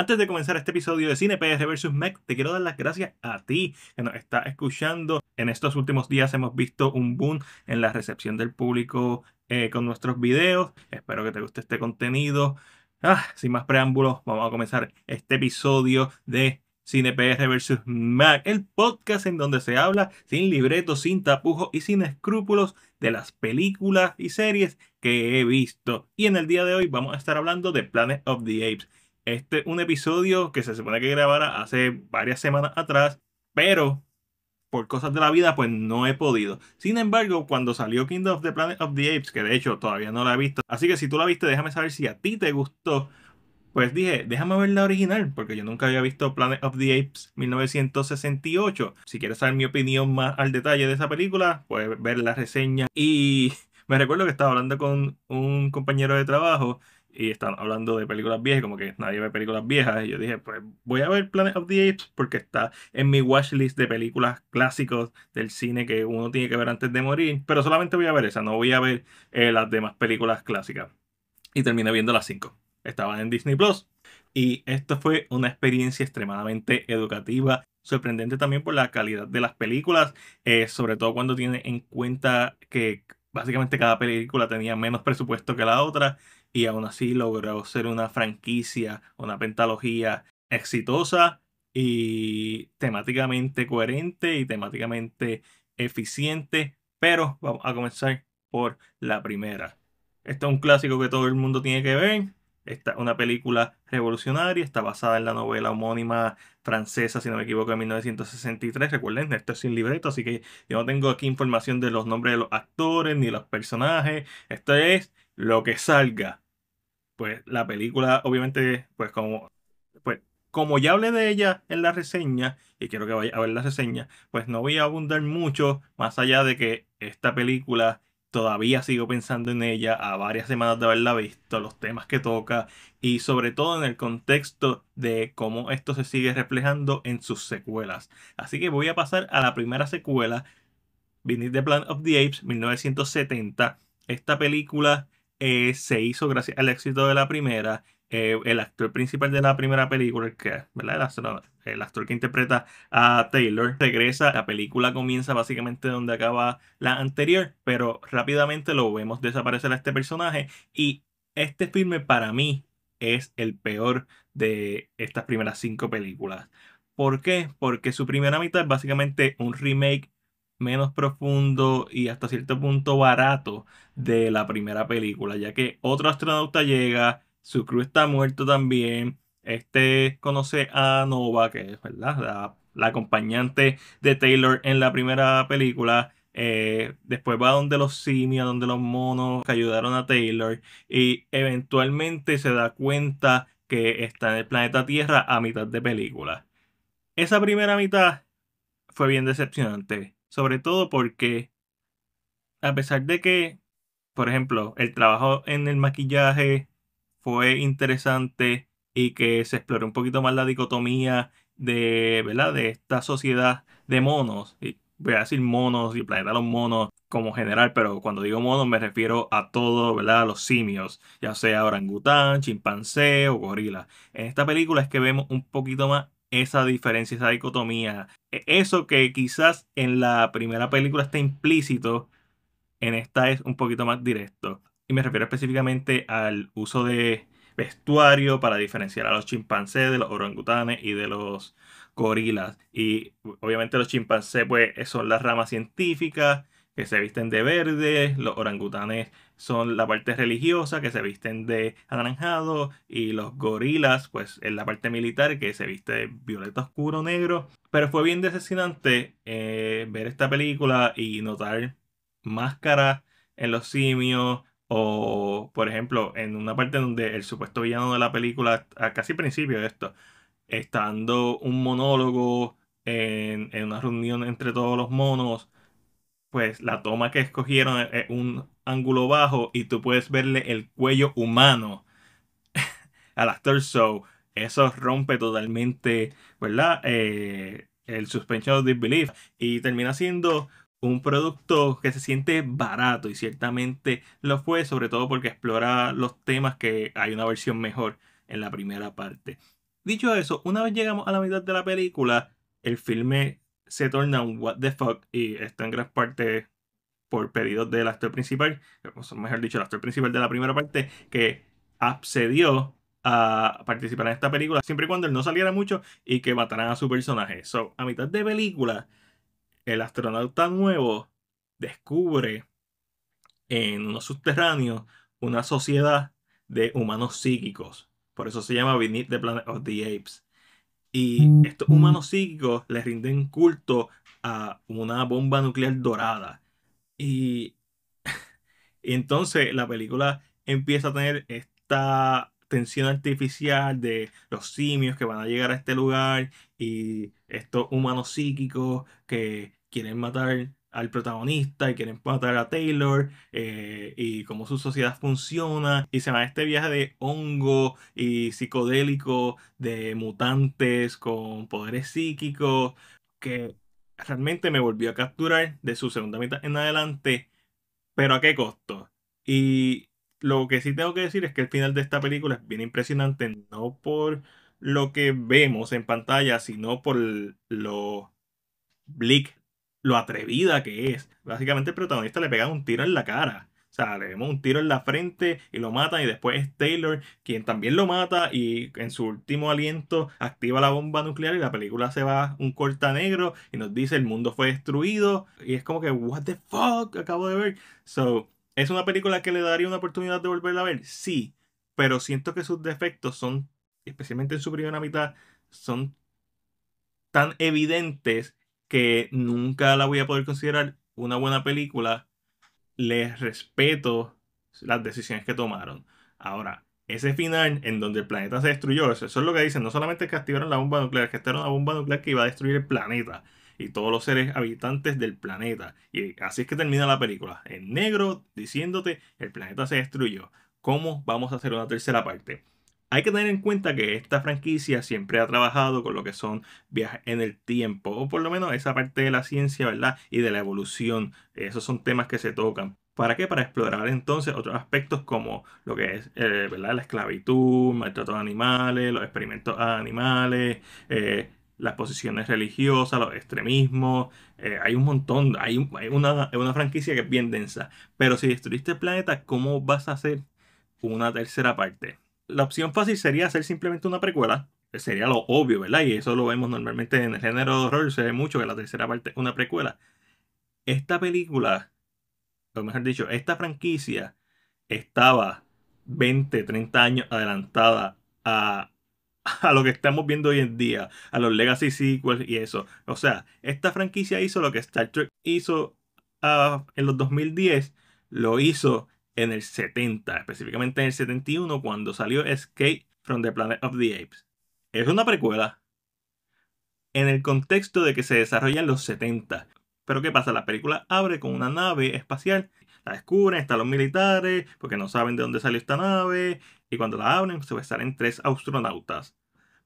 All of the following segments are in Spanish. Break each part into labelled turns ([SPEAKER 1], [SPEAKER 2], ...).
[SPEAKER 1] Antes de comenzar este episodio de Cine PR vs. Mac, te quiero dar las gracias a ti que nos está escuchando. En estos últimos días hemos visto un boom en la recepción del público eh, con nuestros videos. Espero que te guste este contenido. Ah, sin más preámbulos, vamos a comenzar este episodio de Cine PR vs. Mac, el podcast en donde se habla sin libreto sin tapujos y sin escrúpulos de las películas y series que he visto. Y en el día de hoy vamos a estar hablando de Planet of the Apes. Este es un episodio que se supone que grabara hace varias semanas atrás, pero por cosas de la vida pues no he podido. Sin embargo, cuando salió Kingdom of the Planet of the Apes, que de hecho todavía no la he visto, así que si tú la viste déjame saber si a ti te gustó, pues dije, déjame ver la original, porque yo nunca había visto Planet of the Apes 1968. Si quieres saber mi opinión más al detalle de esa película, puedes ver la reseña. Y me recuerdo que estaba hablando con un compañero de trabajo y están hablando de películas viejas, como que nadie ve películas viejas. Y yo dije, pues voy a ver Planet of the Apes porque está en mi watchlist de películas clásicos del cine que uno tiene que ver antes de morir, pero solamente voy a ver esa, no voy a ver eh, las demás películas clásicas. Y terminé viendo las cinco. Estaban en Disney Plus. Y esto fue una experiencia extremadamente educativa, sorprendente también por la calidad de las películas, eh, sobre todo cuando tiene en cuenta que básicamente cada película tenía menos presupuesto que la otra y aún así logró ser una franquicia, una pentalogía exitosa y temáticamente coherente y temáticamente eficiente. Pero vamos a comenzar por la primera. Este es un clásico que todo el mundo tiene que ver. Esta una película revolucionaria, está basada en la novela homónima francesa, si no me equivoco, de 1963. Recuerden, esto es sin libreto, así que yo no tengo aquí información de los nombres de los actores ni los personajes. Esto es lo que salga, pues la película, obviamente, pues como, pues, como ya hablé de ella en la reseña, y quiero que vaya a ver la reseña, pues no voy a abundar mucho más allá de que esta película todavía sigo pensando en ella a varias semanas de haberla visto, los temas que toca y sobre todo en el contexto de cómo esto se sigue reflejando en sus secuelas. Así que voy a pasar a la primera secuela, Beneath the Plan of the Apes, 1970. Esta película eh, se hizo gracias al éxito de la primera. Eh, el actor principal de la primera película, que el, actor que interpreta a Taylor, regresa. La película comienza básicamente donde acaba la anterior, pero rápidamente lo vemos desaparecer a este personaje. Y este filme para mí es el peor de estas primeras cinco películas. ¿Por qué? Porque su primera mitad es básicamente un remake menos profundo y hasta cierto punto barato de la primera película, ya que otro astronauta llega, su crew está muerto también, este conoce a Nova, que es ¿verdad? La, acompañante de Taylor en la primera película, eh, después va donde los simios, donde los monos que ayudaron a Taylor y eventualmente se da cuenta que está en el planeta Tierra a mitad de película. Esa primera mitad fue bien decepcionante sobre todo porque a pesar de que, por ejemplo, el trabajo en el maquillaje fue interesante y que se exploró un poquito más la dicotomía de, ¿verdad? de esta sociedad de monos. voy a decir monos y planeta los monos como general, pero cuando digo monos me refiero a todo, ¿verdad? A los simios, ya sea orangután, chimpancé o gorila. En esta película es que vemos un poquito más esa diferencia, esa dicotomía. E, eso que quizás en la primera película está implícito, en esta es un poquito más directo. Y me refiero específicamente al uso de vestuario para diferenciar a los chimpancés de los orangutanes y de los gorilas. Y obviamente los chimpancés pues son las ramas científicas que se visten de verde, los orangutanes son la parte religiosa, que se visten de anaranjado, y los gorilas, pues es la parte militar, que se viste de violeta oscuro negro. Pero fue bien decepcionante eh, ver esta película y notar máscaras en los simios, o por ejemplo, en una parte donde el supuesto villano de la película, a casi principio de esto, estando un monólogo en, en una reunión entre todos los monos pues la toma que escogieron es un ángulo bajo y tú puedes verle el cuello humano al actor. So, eso rompe totalmente, ¿verdad? Eh, el suspension of disbelief y termina siendo un producto que se siente barato y ciertamente lo fue, sobre todo porque explora los temas que hay una versión mejor en la primera parte. Dicho eso, una vez llegamos a la mitad de la película, el filme se torna un what the fuck y está en gran parte por pedidos del actor principal, o mejor dicho, el actor principal de la primera parte, que accedió a participar en esta película siempre y cuando él no saliera mucho y que mataran a su personaje. So, a mitad de película, el astronauta nuevo descubre en unos subterráneos una sociedad de humanos psíquicos. Por eso se llama Beneath the Planet of the Apes. Y estos humanos psíquicos le rinden culto a una bomba nuclear dorada. Y, y entonces la película empieza a tener esta tensión artificial de los simios que van a llegar a este lugar y estos humanos psíquicos que quieren matar al protagonista y quieren matar pues, a Taylor eh, y cómo su sociedad funciona y se va a este viaje de hongo y psicodélico de mutantes con poderes psíquicos que realmente me volvió a capturar de su segunda mitad en adelante pero a qué costo y lo que sí tengo que decir es que el final de esta película es bien impresionante no por lo que vemos en pantalla sino por lo blick lo atrevida que es. Básicamente el protagonista le pega un tiro en la cara. O sea, le vemos un tiro en la frente y lo matan. Y después es Taylor quien también lo mata. Y en su último aliento activa la bomba nuclear. Y la película se va un corta negro. Y nos dice el mundo fue destruido. Y es como que, what the fuck, acabo de ver. So, ¿es una película que le daría una oportunidad de volverla a ver? Sí. Pero siento que sus defectos son, especialmente en su primera mitad, son tan evidentes que nunca la voy a poder considerar una buena película, les respeto las decisiones que tomaron. Ahora, ese final en donde el planeta se destruyó, eso, es lo que dicen, no solamente que activaron la bomba nuclear, que esta era una bomba nuclear que iba a destruir el planeta y todos los seres habitantes del planeta. Y así es que termina la película, en negro, diciéndote, el planeta se destruyó. ¿Cómo vamos a hacer una tercera parte? Hay que tener en cuenta que esta franquicia siempre ha trabajado con lo que son viajes en el tiempo, o por lo menos esa parte de la ciencia, ¿verdad? Y de la evolución. Esos son temas que se tocan. ¿Para qué? Para explorar entonces otros aspectos como lo que es eh, ¿verdad? la esclavitud, maltrato de animales, los experimentos a animales, eh, las posiciones religiosas, los extremismos. Eh, hay un montón, hay, una, una, franquicia que es bien densa. Pero si destruiste el planeta, ¿cómo vas a hacer una tercera parte? la opción fácil sería hacer simplemente una precuela. Sería lo obvio, ¿verdad? Y eso lo vemos normalmente en el género de horror, se ve mucho que la tercera parte una precuela. Esta película, o mejor dicho, esta franquicia estaba 20, 30 años adelantada a, a lo que estamos viendo hoy en día, a los legacy sequels y eso. O sea, esta franquicia hizo lo que Star Trek hizo ah, en los 2010, lo hizo en el 70, específicamente en el 71, cuando salió Escape from the Planet of the Apes. Es una precuela en el contexto de que se desarrolla en los 70. Pero ¿qué pasa? La película abre con una nave espacial, la descubren, están los militares, porque no saben de dónde salió esta nave, y cuando la abren se pues, pues, salen tres astronautas.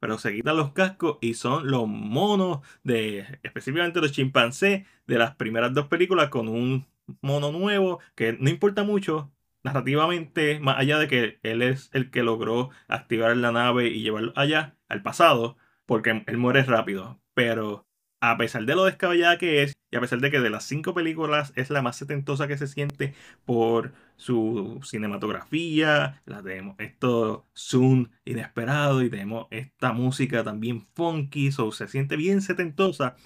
[SPEAKER 1] Pero se quitan los cascos y son los monos de, específicamente los chimpancés de las primeras dos películas con un mono nuevo, que no importa mucho narrativamente, más allá de que él es el que logró activar la nave y llevarlo allá, al pasado, porque él muere rápido. Pero a pesar de lo descabellada que es, y a pesar de que de las cinco películas es la más setentosa que se siente por su cinematografía, la tenemos esto zoom inesperado y tenemos esta música también funky, so se siente bien setentosa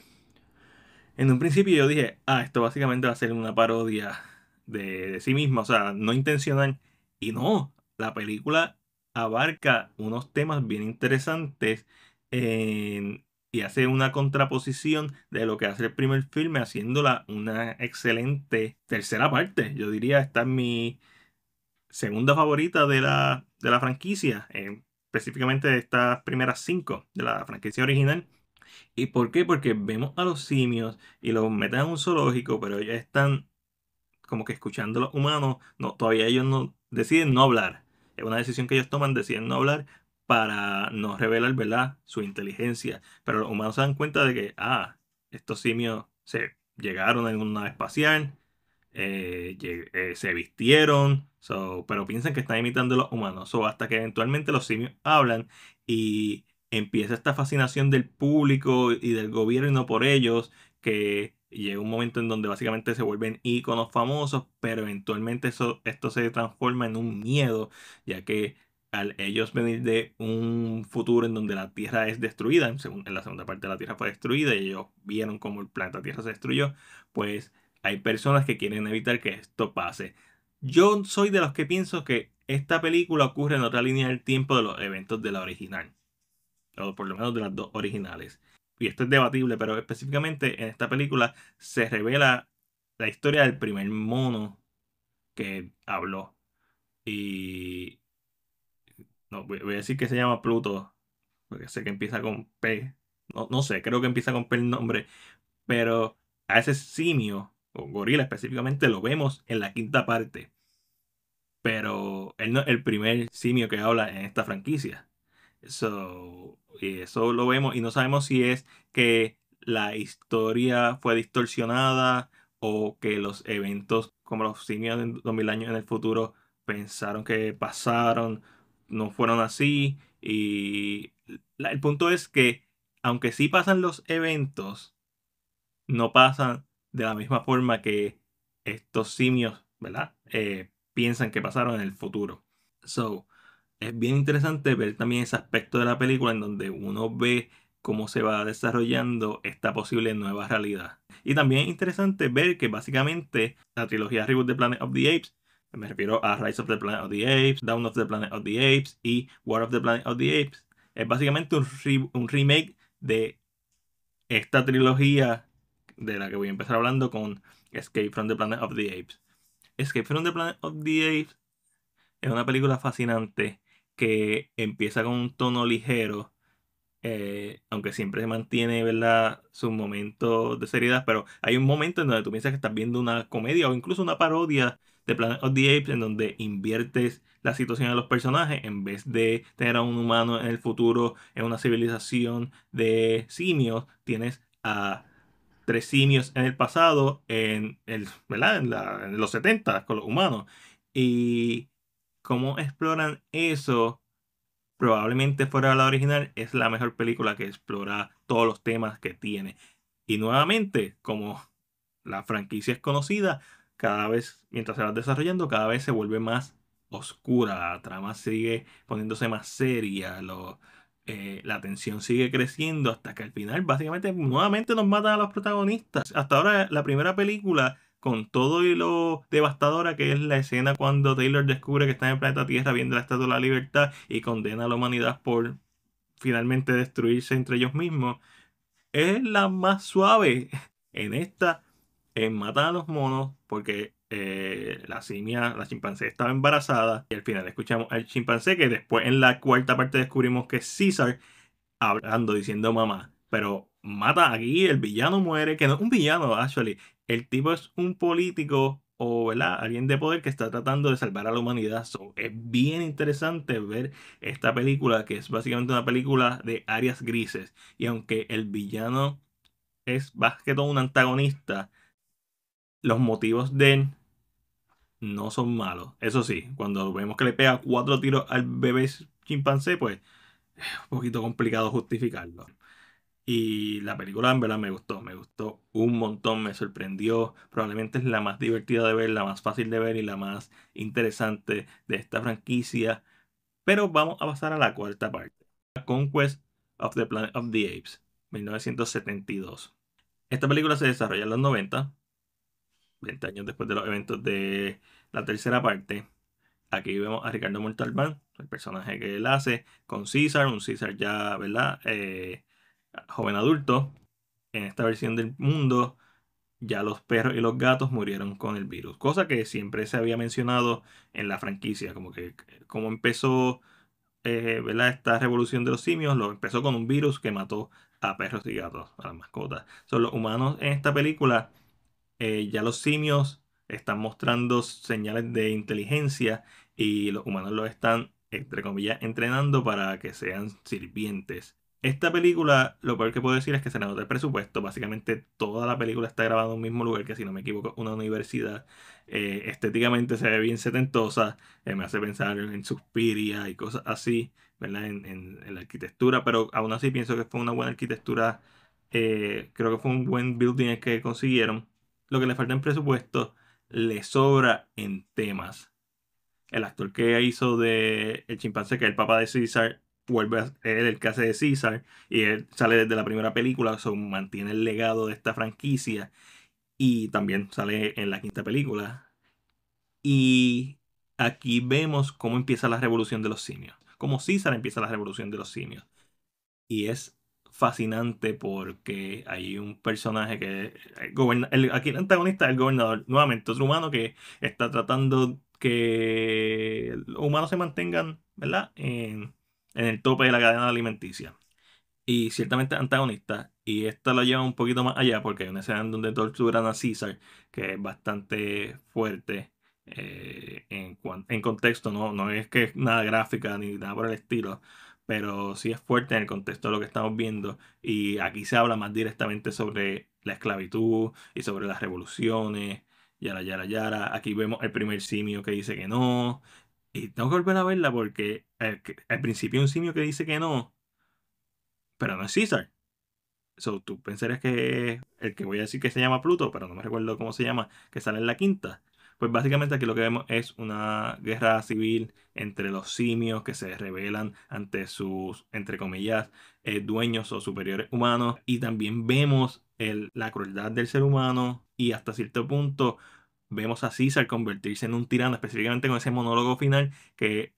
[SPEAKER 1] en un principio yo dije, ah, esto básicamente va a ser una parodia de, sí misma, o sea, no intencional. Y no, la película abarca unos temas bien interesantes y hace una contraposición de lo que hace el primer filme, haciéndola una excelente tercera parte. Yo diría, esta es mi segunda favorita de la, franquicia, específicamente de estas primeras cinco de la franquicia original. ¿Y por qué? Porque vemos a los simios y los meten en un zoológico, pero ya están como que escuchando a los humanos. No, todavía ellos no deciden no hablar. Es una decisión que ellos toman, deciden no hablar para no revelar, ¿verdad? Su inteligencia. Pero los humanos se dan cuenta de que, ah, estos simios se llegaron en una nave espacial, eh, eh, se vistieron, pero piensan que están imitando a los humanos. hasta que eventualmente los simios hablan y empieza esta fascinación del público y del gobierno por ellos, que llega un momento en donde básicamente se vuelven íconos famosos, pero eventualmente eso, esto se transforma en un miedo, ya que al ellos venir de un futuro en donde la Tierra es destruida, en, la segunda parte de la Tierra fue destruida y ellos vieron cómo el planeta Tierra se destruyó, pues hay personas que quieren evitar que esto pase. Yo soy de los que pienso que esta película ocurre en otra línea del tiempo de los eventos de la original o por lo menos de las dos originales. Y esto es debatible, pero específicamente en esta película se revela la historia del primer mono que habló. Y. No, voy a decir que se llama Pluto, porque sé que empieza con P. No, no sé, creo que empieza con P el nombre. Pero a ese simio, o gorila específicamente, lo vemos en la quinta parte. Pero él no es el primer simio que habla en esta franquicia. So, eso lo vemos y no sabemos si es que la historia fue distorsionada o que los eventos como los simios de 2000 años en el futuro pensaron que pasaron, no fueron así. Y el punto es que, aunque sí pasan los eventos, no pasan de la misma forma que estos simios, ¿verdad? Eh, piensan que pasaron en el futuro. So, es bien interesante ver también ese aspecto de la película en donde uno ve cómo se va desarrollando esta posible nueva realidad. Y también es interesante ver que básicamente la trilogía reboot de Planet of the Apes, me refiero a Rise of the Planet of the Apes, Down of the Planet of the Apes y War of the Planet of the Apes, es básicamente un remake de esta trilogía de la que voy a empezar hablando con Escape from the Planet of the Apes. Escape from the Planet of the Apes es una película fascinante que empieza con un tono ligero, eh, aunque siempre se mantiene, ¿verdad? Sus momentos de seriedad, pero hay un momento en donde tú piensas que estás viendo una comedia o incluso una parodia de Planet of the Apes en donde inviertes la situación de los personajes en vez de tener a un humano en el futuro en una civilización de simios, tienes a tres simios en el pasado, en, el, En, en los 70 con los humanos. Y cómo exploran eso, probablemente fuera de la original, es la mejor película que explora todos los temas que tiene. Y nuevamente, como la franquicia es conocida, cada vez, mientras se va desarrollando, cada vez se vuelve más oscura, la trama sigue poniéndose más seria, eh, la tensión sigue creciendo hasta que al final básicamente nuevamente nos matan a los protagonistas. Hasta ahora la primera película con todo y lo devastadora que es la escena cuando Taylor descubre que está en el planeta Tierra viendo la Estatua de la Libertad y condena a la humanidad por finalmente destruirse entre ellos mismos, es la más suave en esta, en Matan a los Monos, porque eh, la simia, la chimpancé estaba embarazada y al final escuchamos al chimpancé que después en la cuarta parte descubrimos que es César hablando, diciendo mamá, pero mata aquí, el villano muere, que no es un villano, actually, el tipo es un político o alguien de poder que está tratando de salvar a la humanidad. es bien interesante ver esta película, que es básicamente una película de áreas grises. Y aunque el villano es más que todo un antagonista, los motivos de él no son malos. Eso sí, cuando vemos que le pega cuatro tiros al bebé chimpancé, pues es un poquito complicado justificarlo. Y la película en verdad me gustó, me gustó un montón, me sorprendió. Probablemente es la más divertida de ver, la más fácil de ver y la más interesante de esta franquicia. Pero vamos a pasar a la cuarta parte. Conquest of the Planet of the Apes, 1972. Esta película se desarrolla en los 90, 20 años después de los eventos de la tercera parte. Aquí vemos a Ricardo Montalbán, el personaje que él hace, con César, un César ya, ¿verdad? Eh, joven adulto, en esta versión del mundo, ya los perros y los gatos murieron con el virus. Cosa que siempre se había mencionado en la franquicia. Como que como empezó eh, esta revolución de los simios, lo empezó con un virus que mató a perros y gatos, a las mascotas. Son los humanos en esta película, eh, ya los simios están mostrando señales de inteligencia y los humanos los están, entre comillas, entrenando para que sean sirvientes esta película, lo peor que puedo decir es que se le nota el presupuesto. Básicamente toda la película está grabada en un mismo lugar, que si no me equivoco, una universidad. Eh, estéticamente se ve bien setentosa. Eh, me hace pensar en Suspiria y cosas así, ¿verdad? En, la arquitectura. Pero aún así pienso que fue una buena arquitectura. Eh, creo que fue un buen building que consiguieron. Lo que le falta en presupuesto le sobra en temas. El actor que hizo de el chimpancé, que es el papá de César, vuelve a el caso de César y él sale desde la primera película, mantiene el legado de esta franquicia y también sale en la quinta película. Y aquí vemos cómo empieza la revolución de los simios, cómo César empieza la revolución de los simios. Y es fascinante porque hay un personaje que eh, el, aquí el antagonista es el gobernador, nuevamente otro humano que está tratando que los humanos se mantengan, ¿verdad? En, en el tope de la cadena alimenticia. Y ciertamente antagonista. Y esta lo lleva un poquito más allá porque hay una escena donde torturan a César, que es bastante fuerte eh, en, en, contexto. No, no es que nada gráfica ni nada por el estilo, pero sí es fuerte en el contexto de lo que estamos viendo. Y aquí se habla más directamente sobre la esclavitud y sobre las revoluciones. Yara, yara, yara. Aquí vemos el primer simio que dice que no. Y tengo que volver a verla porque al, principio hay un simio que dice que no, pero no es César. So, tú pensarías que el que voy a decir que se llama Pluto, pero no me recuerdo cómo se llama, que sale en la quinta. Pues básicamente aquí lo que vemos es una guerra civil entre los simios que se rebelan ante sus, entre comillas, eh, dueños o superiores humanos. Y también vemos la crueldad del ser humano y hasta cierto punto vemos a César convertirse en un tirano, específicamente con ese monólogo final que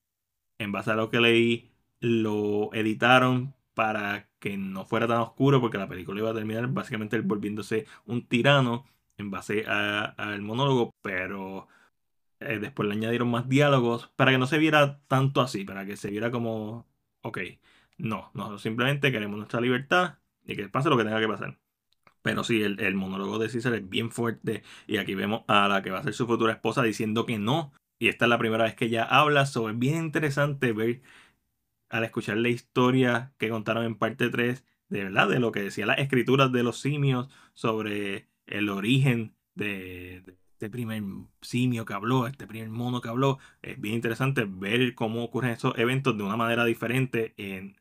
[SPEAKER 1] en base a lo que leí lo editaron para que no fuera tan oscuro porque la película iba a terminar básicamente volviéndose un tirano en base al monólogo, pero eh, después le añadieron más diálogos para que no se viera tanto así, para que se viera como, ok, no, nosotros simplemente queremos nuestra libertad y que pase lo que tenga que pasar. Pero sí, el, monólogo de César es bien fuerte. Y aquí vemos a la que va a ser su futura esposa diciendo que no. Y esta es la primera vez que ella habla. sobre es bien interesante ver al escuchar la historia que contaron en parte 3, de verdad, de lo que decía las escrituras de los simios sobre el origen de, de este primer simio que habló, este primer mono que habló. Es bien interesante ver cómo ocurren esos eventos de una manera diferente en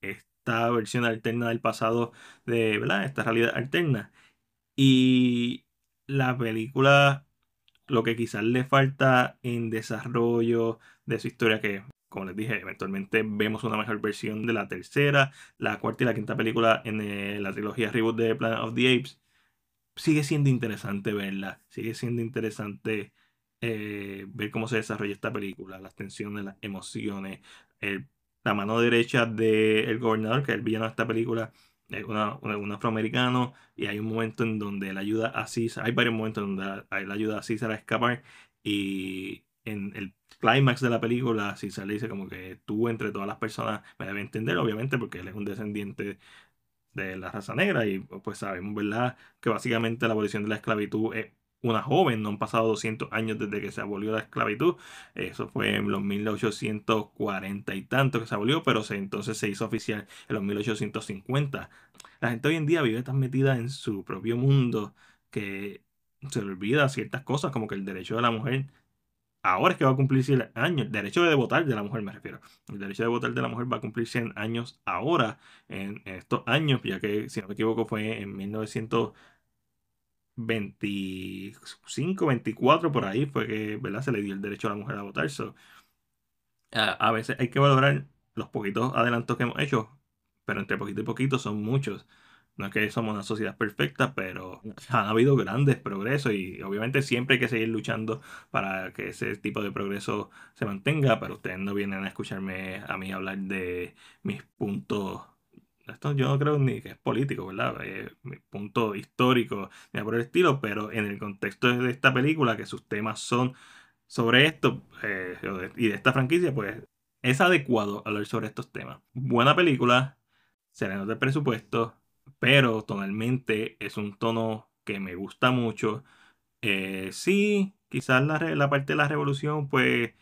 [SPEAKER 1] este esta versión alterna del pasado de ¿verdad? esta realidad alterna. Y la película, lo que quizás le falta en desarrollo de su historia, que como les dije, eventualmente vemos una mejor versión de la tercera, la cuarta y la quinta película en eh, la trilogía reboot de Planet of the Apes. Sigue siendo interesante verla, sigue siendo interesante eh, ver cómo se desarrolla esta película, las tensiones, las emociones, el la mano derecha del gobernador, que es el villano de esta película, es un afroamericano, y hay un momento en donde él ayuda a César, hay varios momentos en donde él ayuda a César a escapar, y en el clímax de la película, César le dice como que tú entre todas las personas me debes entender, obviamente, porque él es un descendiente de la raza negra y pues sabemos, ¿verdad? Que básicamente la abolición de la esclavitud es una joven, no han pasado 200 años desde que se abolió la esclavitud, eso fue en los 1840 y tanto que se abolió, pero entonces se hizo oficial en los 1850. La gente hoy en día vive tan metida en su propio mundo que se olvida ciertas cosas, como que el derecho de la mujer ahora es que va a cumplir 100 años. El derecho de votar de la mujer, me refiero. El derecho de votar de la mujer va a cumplir 100 años ahora, en, estos años, ya que, si no me equivoco, fue en 1900, 25, 24 por ahí fue que ¿verdad? se le dio el derecho a la mujer a votar. So, a, a, veces hay que valorar los poquitos adelantos que hemos hecho, pero entre poquito y poquito son muchos. No es que somos una sociedad perfecta, pero han habido grandes progresos y obviamente siempre hay que seguir luchando para que ese tipo de progreso se mantenga, pero ustedes no vienen a escucharme a mí hablar de mis puntos esto yo no creo ni que es político, ¿verdad? Eh, punto histórico, ni por el estilo, pero en el contexto de esta película, que sus temas son sobre esto eh, y de esta franquicia, pues es adecuado hablar sobre estos temas. Buena película, se de presupuesto, pero tonalmente es un tono que me gusta mucho. Eh, sí, quizás la, la parte de la revolución, pues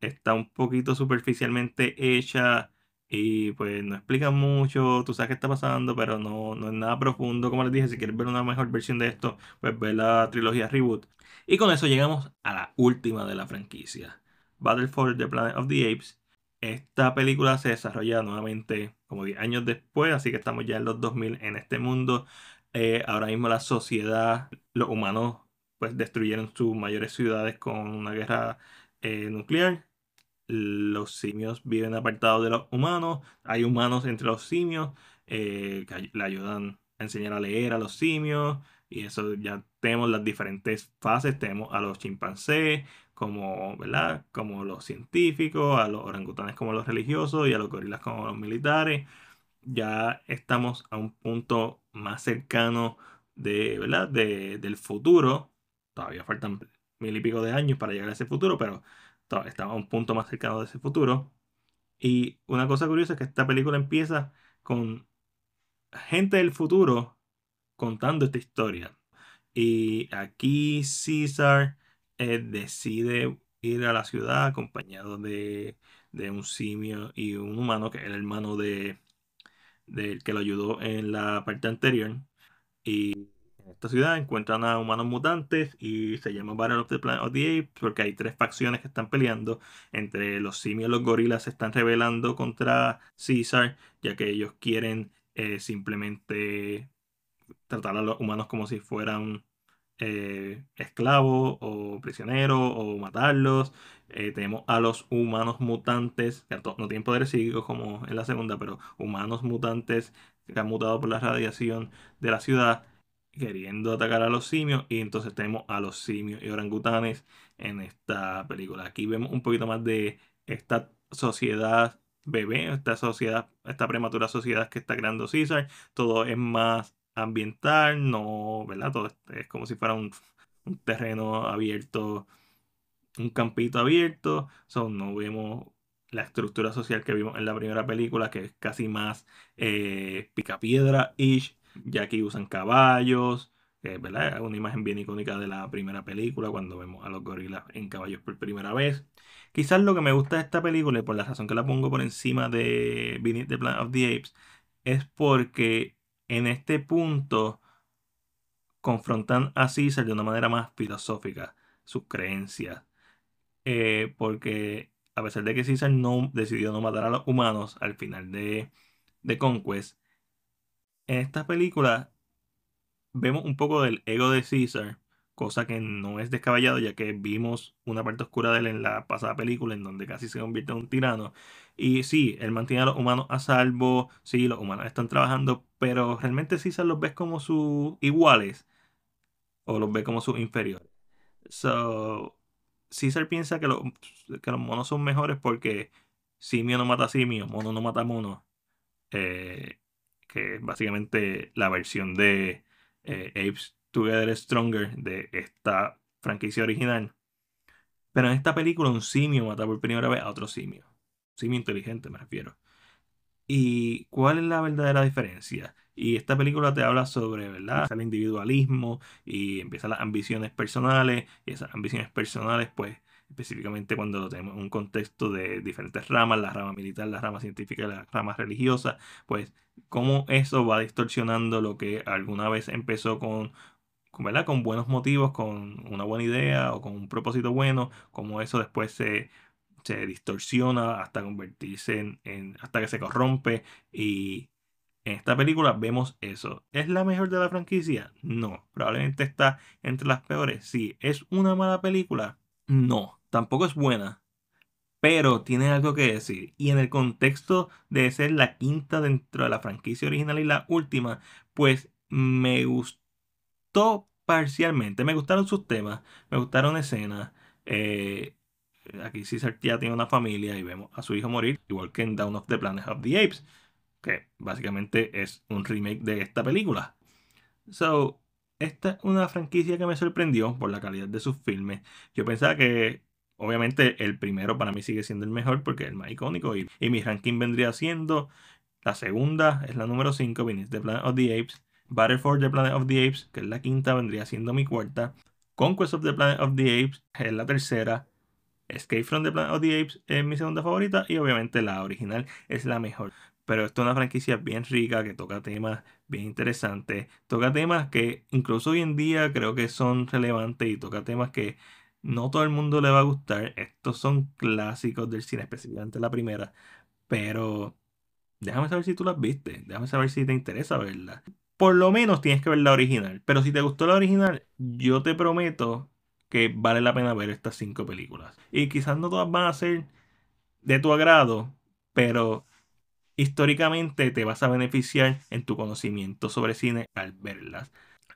[SPEAKER 1] está un poquito superficialmente hecha y pues no explica mucho, tú sabes qué está pasando, pero no, es nada profundo. Como les dije, si quieres ver una mejor versión de esto, pues ve la trilogía Reboot. Y con eso llegamos a la última de la franquicia, Battle for the Planet of the Apes. Esta película se desarrolla nuevamente como 10 años después, así que estamos ya en los 2000 en este mundo. Eh, ahora mismo la sociedad, los humanos, pues destruyeron sus mayores ciudades con una guerra eh, nuclear los simios viven apartados de los humanos, hay humanos entre los simios eh, que le ayudan a enseñar a leer a los simios, y eso ya tenemos las diferentes fases, tenemos a los chimpancés como, ¿verdad? como los científicos, a los orangutanes como los religiosos y a los gorilas como los militares. Ya estamos a un punto más cercano de, ¿verdad? del futuro. Todavía faltan mil y pico de años para llegar a ese futuro, pero estaba un punto más cercano de ese futuro. Y una cosa curiosa es que esta película empieza con gente del futuro contando esta historia. Y aquí César eh, decide ir a la ciudad acompañado de, un simio y un humano, que es el hermano de, del que lo ayudó en la parte anterior. Y esta ciudad encuentran a humanos mutantes y se llama Battle of the Planet of porque hay tres facciones que están peleando. Entre los simios y los gorilas se están rebelando contra Caesar, ya que ellos quieren eh, simplemente tratar a los humanos como si fueran eh, esclavos o prisioneros o matarlos. Eh, tenemos a los humanos mutantes, que no tienen poderes psíquicos como en la segunda, pero humanos mutantes que han mutado por la radiación de la ciudad queriendo atacar a los simios y entonces tenemos a los simios y orangutanes en esta película. Aquí vemos un poquito más de esta sociedad bebé, esta sociedad, esta prematura sociedad que está creando César. Todo es más ambiental, no, ¿verdad? Todo es como si fuera un, terreno abierto, un campito abierto. Son no vemos la estructura social que vimos en la primera película, que es casi más eh, picapiedra-ish ya que usan caballos, eh, Es una imagen bien icónica de la primera película cuando vemos a los gorilas en caballos por primera vez. Quizás lo que me gusta de esta película, y por la razón que la pongo por encima de the Planet of the Apes, es porque en este punto confrontan a Caesar de una manera más filosófica, sus creencias. Eh, porque a pesar de que Caesar no decidió no matar a los humanos al final de, de Conquest, en esta película vemos un poco del ego de Caesar, cosa que no es descabellado ya que vimos una parte oscura de él en la pasada película en donde casi se convierte en un tirano. Y sí, él mantiene a los humanos a salvo, sí, los humanos están trabajando, pero realmente Caesar los ve como sus iguales o los ve como sus inferiores. So, Caesar piensa que los, monos son mejores porque simio no mata simio, mono no mata mono. Eh, que es básicamente la versión de eh, Apes Together Stronger de esta franquicia original. Pero en esta película un simio mata por primera vez a otro simio. Simio inteligente me refiero. ¿Y cuál es la verdadera diferencia? Y esta película te habla sobre, ¿verdad? El individualismo y empiezan las ambiciones personales. Y esas ambiciones personales pues específicamente cuando tenemos un contexto de diferentes ramas, la rama militar, la rama científica, la rama religiosa, pues cómo eso va distorsionando lo que alguna vez empezó con ¿verdad? con buenos motivos, con una buena idea o con un propósito bueno, cómo eso después se, distorsiona hasta convertirse en, hasta que se corrompe y en esta película vemos eso. ¿Es la mejor de la franquicia? No. Probablemente está entre las peores. Sí. ¿Es una mala película? No tampoco es buena, pero tiene algo que decir. Y en el contexto de ser la quinta dentro de la franquicia original y la última, pues me gustó parcialmente. Me gustaron sus temas, me gustaron escenas. Eh, aquí César ya tiene una familia y vemos a su hijo morir, igual que en Down of the Planet of the Apes, que básicamente es un remake de esta película. So, esta es una franquicia que me sorprendió por la calidad de sus filmes. Yo pensaba que Obviamente el primero para mí sigue siendo el mejor porque es el más icónico y, mi ranking vendría siendo la segunda, es la número 5, Venus the Planet of the Apes. Battle for the Planet of the Apes, que es la quinta, vendría siendo mi cuarta. Conquest of the Planet of the Apes es la tercera. Escape from the Planet of the Apes es mi segunda favorita y obviamente la original es la mejor. Pero esto es una franquicia bien rica que toca temas bien interesantes, toca temas que incluso hoy en día creo que son relevantes y toca temas que no todo el mundo le va a gustar. Estos son clásicos del cine, específicamente la primera. Pero déjame saber si tú las viste. Déjame saber si te interesa verla. Por lo menos tienes que ver la original. Pero si te gustó la original, yo te prometo que vale la pena ver estas cinco películas. Y quizás no todas van a ser de tu agrado, pero históricamente te vas a beneficiar en tu conocimiento sobre cine al verlas.